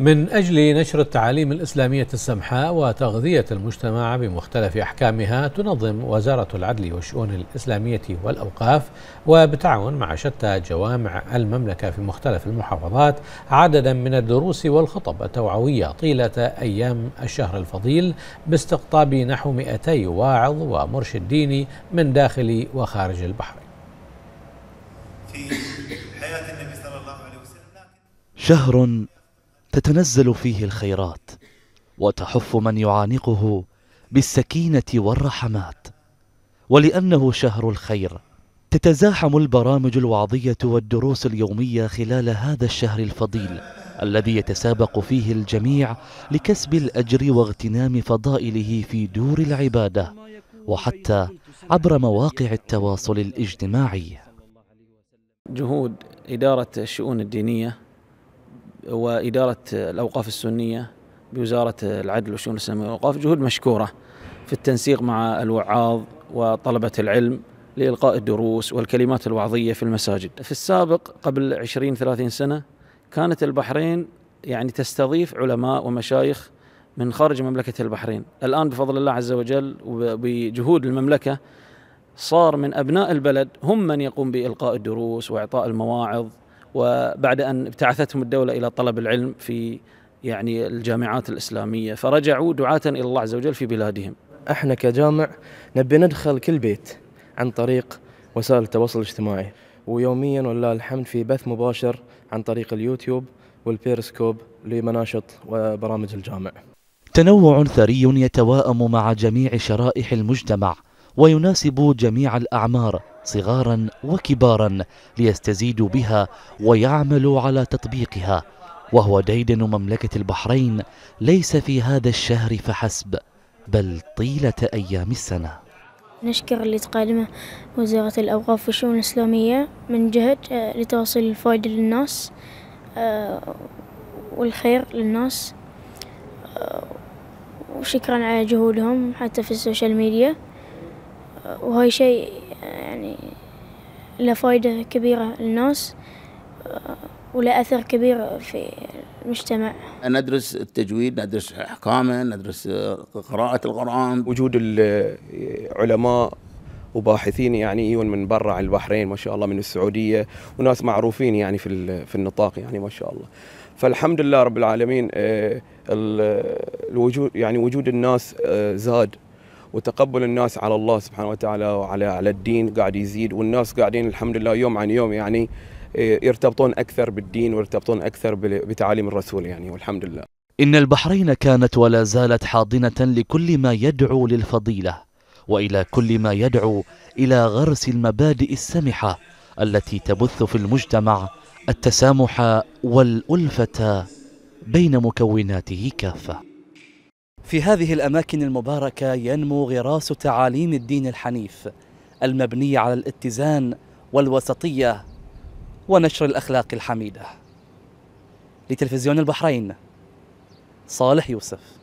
من أجل نشر التعاليم الإسلامية السمحاء وتغذية المجتمع بمختلف أحكامها تنظم وزارة العدل والشؤون الإسلامية والأوقاف وبتعاون مع شتى جوامع المملكة في مختلف المحافظات عددا من الدروس والخطب التوعوية طيلة أيام الشهر الفضيل باستقطاب نحو 200 واعظ ومرشد ديني من داخل وخارج البحر في حياة النبي صلى الله عليه وسلم شهر تتنزل فيه الخيرات وتحف من يعانقه بالسكينة والرحمات ولأنه شهر الخير تتزاحم البرامج الوعظية والدروس اليومية خلال هذا الشهر الفضيل الذي يتسابق فيه الجميع لكسب الأجر واغتنام فضائله في دور العبادة وحتى عبر مواقع التواصل الاجتماعي جهود إدارة الشؤون الدينية وإدارة الأوقاف السنية بوزارة العدل والشؤون الإسلامية والأوقاف جهود مشكورة في التنسيق مع الوعاظ وطلبة العلم لإلقاء الدروس والكلمات الوعظية في المساجد في السابق قبل 20 30 سنة كانت البحرين يعني تستضيف علماء ومشايخ من خارج مملكة البحرين الآن بفضل الله عز وجل وبجهود المملكة صار من أبناء البلد هم من يقوم بإلقاء الدروس وإعطاء المواعظ وبعد أن ابتعثتهم الدولة إلى طلب العلم في يعني الجامعات الإسلامية فرجعوا دعاة إلى الله عز وجل في بلادهم احنا كجامع نبي ندخل كل بيت عن طريق وسائل التواصل الاجتماعي ويوميا ولله الحمد في بث مباشر عن طريق اليوتيوب والبيرسكوب لمناشط وبرامج الجامع تنوع ثري يتواءم مع جميع شرائح المجتمع ويناسب جميع الأعمار صغارا وكبارا ليستزيدوا بها ويعملوا على تطبيقها وهو ديدن مملكة البحرين ليس في هذا الشهر فحسب بل طيلة أيام السنة نشكر اللي تقدمه وزارة الأوقاف والشؤون الإسلامية من جهد آه، لتوصيل الفائدة للناس آه، والخير للناس آه، وشكرا على جهودهم حتى في السوشيال ميديا وهاي شيء يعني له فايدة كبيرة للناس وله أثر كبير في المجتمع ندرس التجويد ندرس أحكامه ندرس قراءة القرآن وجود العلماء وباحثين يعني يجون من برا على البحرين ما شاء الله من السعوديه وناس معروفين يعني في في النطاق يعني ما شاء الله فالحمد لله رب العالمين آه، الوجود يعني وجود الناس آه، زاد وتقبل الناس على الله سبحانه وتعالى وعلى على الدين قاعد يزيد والناس قاعدين الحمد لله يوم عن يوم يعني إيه، يرتبطون اكثر بالدين ويرتبطون اكثر بتعاليم الرسول يعني والحمد لله. ان البحرين كانت ولا زالت حاضنه لكل ما يدعو للفضيله والى كل ما يدعو الى غرس المبادئ السمحه التي تبث في المجتمع التسامح والالفه بين مكوناته كافه. في هذه الأماكن المباركة ينمو غراس تعاليم الدين الحنيف المبني على الاتزان والوسطية ونشر الأخلاق الحميدة لتلفزيون البحرين صالح يوسف